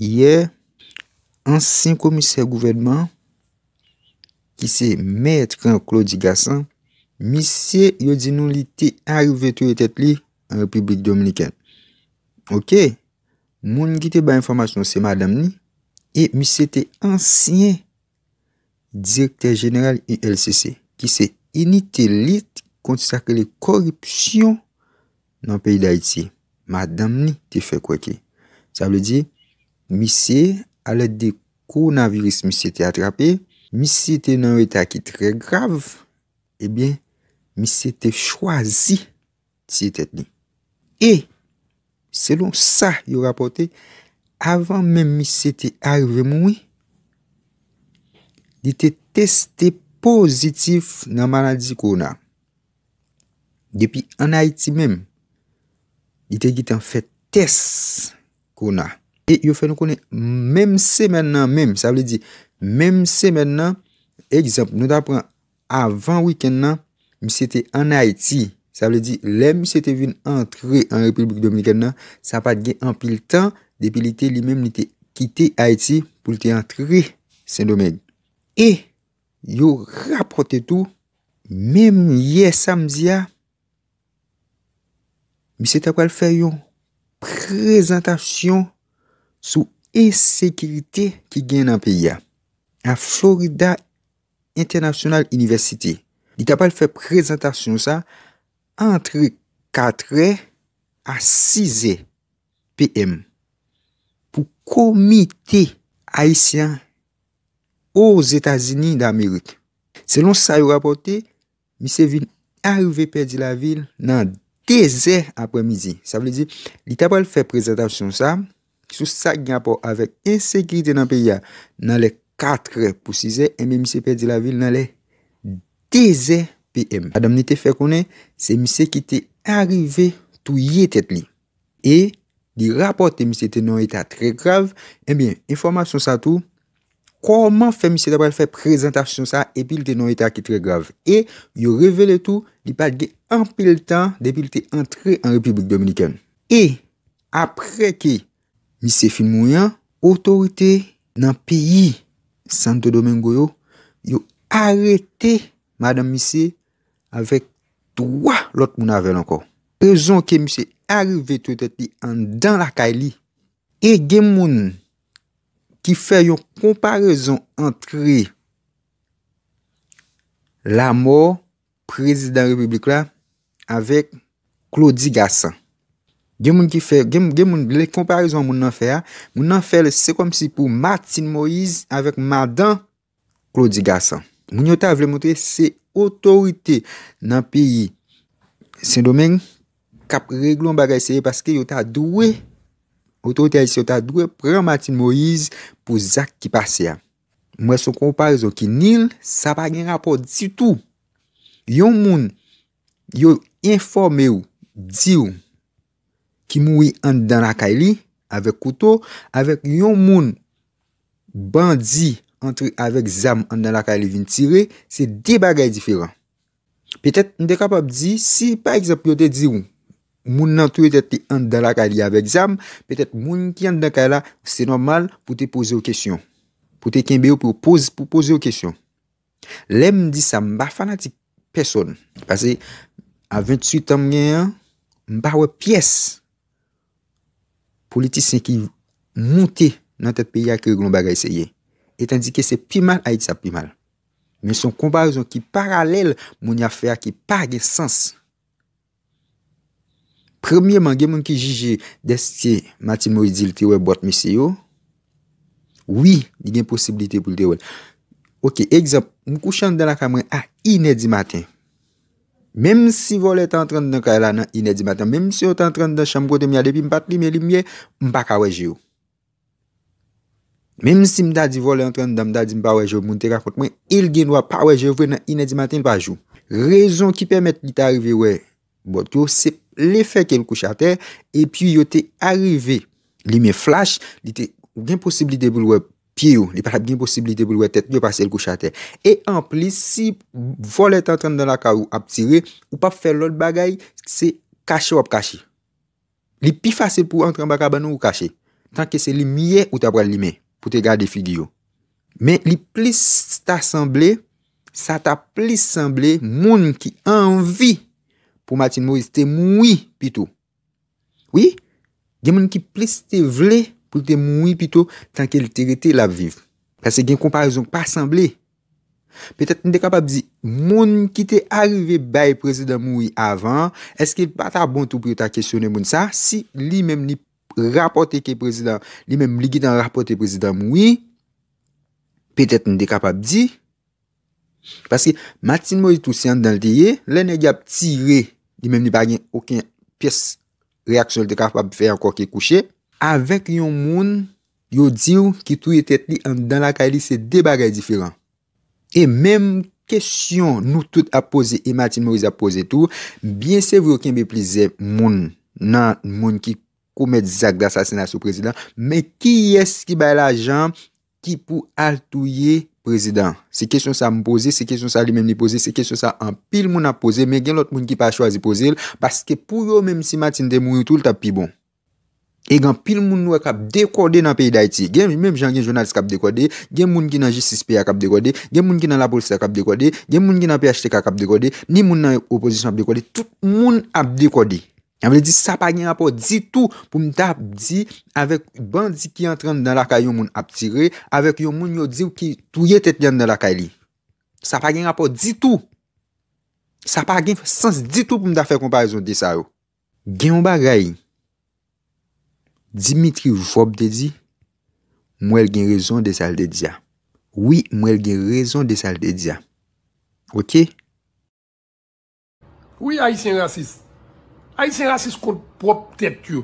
Ye, ansen komise gouverdman ki se met kran klo di gasan, misye yo di nou li te arve tou yo e tet li an Republik Dominikèn. Ok, moun gite ba informasyon se madam ni, e misye te ansenye direkter jeneral il LCC, ki se inite lit konti sakre li koripsyon nan peyi da iti. Madam ni te fe kweke. Sa ble di... mi se alè de koronaviris mi se te atrapè, mi se te nan weta ki tre grav, ebyen, mi se te chwazi ti etet ni. E, selon sa yo rapote, avan men mi se te arve moui, di te teste pozitif nan manadzi koronaviris. Depi an Haiti men, di te git an fè test koronaviris. E yo fè nou konè, mèm sè men nan mèm, sa vle di, mèm sè men nan, egzamp, nou ta pran, avan wikèn nan, mèm sè te an Haïti, sa vle di, lèm mèm sè te vin antre an Republik Dominikèn nan, sa pat gen an pil tan, depilite li mèm nite kite Haïti pou lite antre sen domen. E, yo rapote tou, mèm ye samzia, mèm sè ta pral fè yon, prezentasyon, sou e-sekirite ki gen nan peyi a. A Florida International University, li tapal fe prezentasyon sa, antre 4 a 6 pm, pou komite Haitian ou Zetazini d'Amerik. Selon sa yo rapote, mi se vin arve pe di la vil nan 2 a apremizi. Sa vle di, li tapal fe prezentasyon sa, sou sak gen apò avèk ensekritè nan pè ya nan lè 4 pou 6è e mè misè pè di la vil nan lè 10è pè m. Adam nè te fè konè, se misè ki te arrivé tou yè tèt ni. E di rapòt te misè te nou etat tre grav, e eh mè informasyon sa tou koman fè misè dabèl fè prezentasyon sa epil te nou etat ki tre grav. E yo revele tou di pat gen anpil tan depil te antre an Republik Dominikèn. E apre ki Mise Filmouyan, otorite nan peyi Santo Domingo yo, yo arete Madame Mise avek 2 lot mounavel anko. Prezon ke Mise areve tout eti an dan lakay li, ege moun ki fe yon komparezon entre la mor prezident republik la avek Claudie Gassin. Gen moun ki fè, gen moun, gen moun, le komparizon moun nan fè ya, moun nan fè le se kompsi pou Martin Moïse avèk Mardin Claude Garçan. Moun yo ta vle moutre se otorite nan piye se domen kap regloun bagay se ye paske yo ta dwe, otorite a yese yo ta dwe pre Martin Moïse pou Zak ki passe ya. Mwen se komparizon ki nil, sa pa gen rapor ditou. Yon moun yo informe ou, di ou, ki mou yi ant dan la ka li, avek koutou, avek yon moun bandi, antre avek zam, antre la ka li vin tire, se de bagay diferan. Petet n de kapap di, si pa ekzemplote di yon, moun n antre yon tete antre la ka li avek zam, petet moun ki antre la ka li, se normal pou te pose ou kesyon. Pou te kenbe ou pou pose ou kesyon. Lem di sa mba fanatik peson, pase a 28 an mwen yon, mba wè piese, politisyen ki monte nan tet peyi akè yon bagay se ye. Etan di ke se pi mal, a yi sa pi mal. Men son komparizyon ki paralel moun ya fè a ki pa ge sens. Premyèman gen moun ki jiji desi ki mati mou yi dil te we bot misye yo, wii gen posibilite pou te we. Ok, ekzamp, mou kouchan de la kamren a inè di maten. Mem si vole tan 30 dan kaya la nan inè di maten, mem si yo tan 30 dan chanm kote mi ade pi mpate li, me li miye mpaka wej yo. Mem si mda di vole tan 30 dan, mda di mpa wej yo, moun te rakot mwen, el gen wap pa wej yo vwe nan inè di maten lpaj yo. Rezon ki permette li ta arive we, bot yo, se le fe ke l kouche a te, e pi yo te arive li miye flash, li te gen posibli debil wep, Piye yo, li pa la bi posibilite pou lwet et, li yo pase l koucha te. E an plis, si vol et entran dan la ka ou ap tire, ou pa fe lout bagay, se kache wap kache. Li pi fase pou entran baka banou ou kache. Tanke se li miye ou ta pral lime pou te gade figyo. Men, li plis ta semble, sa ta plis semble moun ki anvi pou matin mou este moui pi tou. Oui? Gen moun ki plis te vle... pou te moui pito tanke l terite la viv. Pese gen komparizon pa asemble. Petet n de kapab di, moun ki te arive bay prezident moui avan, eske pata bon tou pou ta kesyone moun sa, si li menm li rapote ke prezident, li menm li gitan rapote prezident moui, petet n de kapab di, pase matin moui tou si an dan te ye, le ne gap tire, li menm li bagen okyen piyes reaksyon l de kapab fey an kwa ke kouche, Avek yon moun, yon dir ki touye tet li an dan la ka li se debaga yon diferan. E menm kesyon nou tout apose e Matin Mourouz apose tou, biensè vyo ken beplize moun nan moun ki koumet zak da sasenasyon prezident, men ki yes ki bay la jan ki pou altouye prezident. Se kesyon sa moun pose, se kesyon sa li menm li pose, se kesyon sa an pil moun apose, men gen lot moun ki pa chwazi pose l, paske pou yo menm si Matin Mourouz tou l tap pi bon. E gan pil moun nou a kap dekode nan peyi da iti. Gen mèm jan gen jounalist kap dekode, gen moun ki nan jistispe a kap dekode, gen moun ki nan la polis a kap dekode, gen moun ki nan pey achete ka kap dekode, ni moun nan opozisyon a kap dekode. Tout moun ap dekode. Ya mwen li di sa pa gen a po ditou pou mta ap di avèk bandi ki entran nan lakay yon moun ap tire, avèk yon moun yo diw ki touye tet gen nan lakay li. Sa pa gen a po ditou. Sa pa gen sens ditou pou mta fè komparizyon de sa yo. Gen moun ba gayi. Dimitri vop de di, mwen gen rezon de sal de dia. Oui, mwen gen rezon de sal de dia. Ok? Oui, haïsien rasis. Haïsien rasis kont prop tep tyo.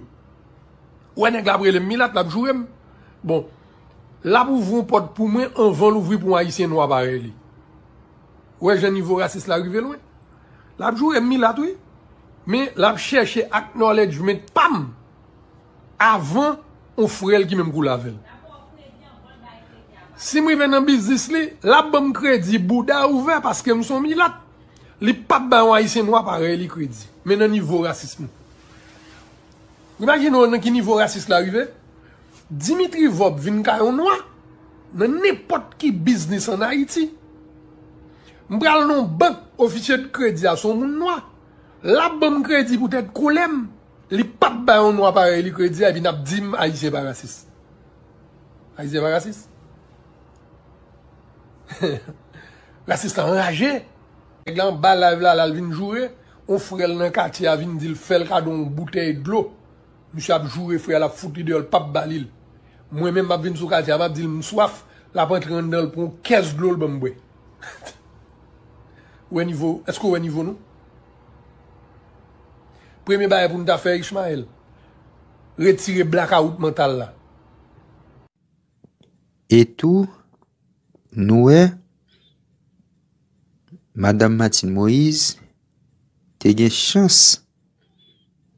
Ouè nè gabrele milat, la pou jouèm. Bon, la pou voun pot pou mwen, an van louvri pou mwen haïsien wapare li. Ouè jen nivou rasis la rive lwen. La pou jouèm milat we. Men, la pou chèche ak nolè djoumen, pam! avant on frère qui même laver. Si moi dans business li, la crédit Bouddha ouvert parce que me sont milat. Li pas ba un haïtien noir pareil li crédit. Mais nan niveau racisme. Imaginez nan ki niveau racisme l'arrivée. Dimitri Vob vin kayon noir dans n'importe qui business en Haïti. M'pral non banque officiel de crédit à son moun noir. La bam crédit peut-être kolem. Pape bayon nou apare li kredi avin ap di m a yise bar asis. A yise bar asis? Lasis tan raje. E glan bal la vla la vin jure, ou furel nan kati avin dil fel kado m boutei glou. M sou ap jure furel ap fouti deol pape balil. Mwen men m ap vin sou kati avab dil m swaf, la pan triandol pon kez glou l bambwe. Ou e nivou? Esko ou e nivou nou? premye baye pou nou da fè Ishmael, retire blakaout mental la. Etou, nouè, madame Matin Moïse, te gen chans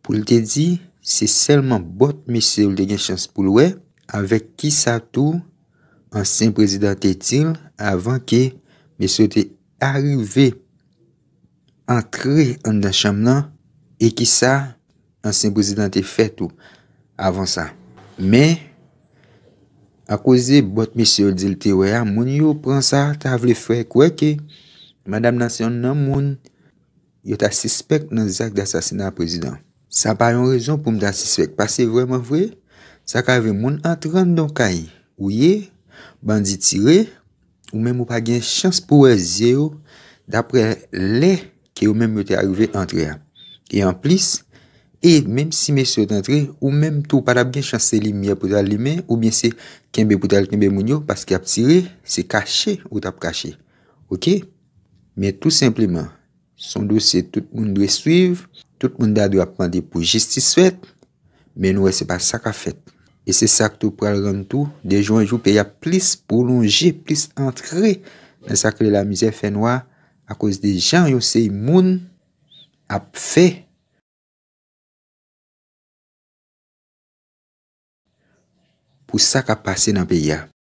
pou lte di, se selman bot mese ou lte gen chans pou lwe, avèk ki sa tou, ansen prezident etil, avèn ke mese te arive antre an da chanmenan E ki sa, ansyen prezident te fet ou avan sa. Me, a kouze bot misyon dil te wea, moun yo pran sa, ta avle fwe kweke, madame nasyon nan moun, yo ta sispek nan zak da sasina prezident. Sa pa yon rejon pou m da sispek, pa se vreman vwe, sa ka ave moun antren don kayi, ouye, bandi tire, ou mè mou pa gen chans pou wè zye ou, dapre le ke ou mè mwete arive antre ya. E an plis, e mèm si mèsyo d'entrè, ou mèm tou patap gen chansè li mèy apotal li mèy, ou mèm se kenbe apotal kenbe mounyo, paske ap sire, se kache ou tap kache. Ok? Mè tout simplement, son dosè, tout moun dwe suiv, tout moun da dwe ap pande pou jistis fèt, mè nou wè se pa sak a fèt. E se sak tou pral rem tou, de joun joun pe ya plis prolonjè, plis antre, mè sak lè la mizè fè noua, a kòz de jan yon se moun, apfe. Pousa kapasina beya.